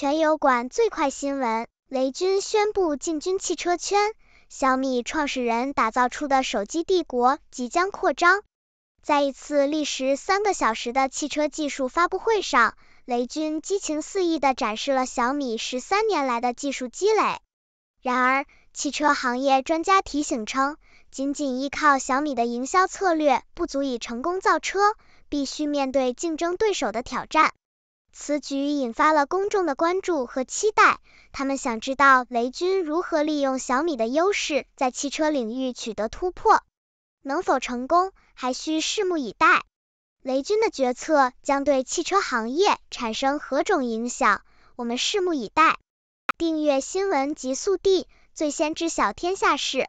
全油管最快新闻：雷军宣布进军汽车圈，小米创始人打造出的手机帝国即将扩张。在一次历时三个小时的汽车技术发布会上，雷军激情四溢地展示了小米十三年来的技术积累。然而，汽车行业专家提醒称，仅仅依靠小米的营销策略不足以成功造车，必须面对竞争对手的挑战。此举引发了公众的关注和期待，他们想知道雷军如何利用小米的优势在汽车领域取得突破，能否成功还需拭目以待。雷军的决策将对汽车行业产生何种影响，我们拭目以待。订阅新闻极速递，最先知晓天下事。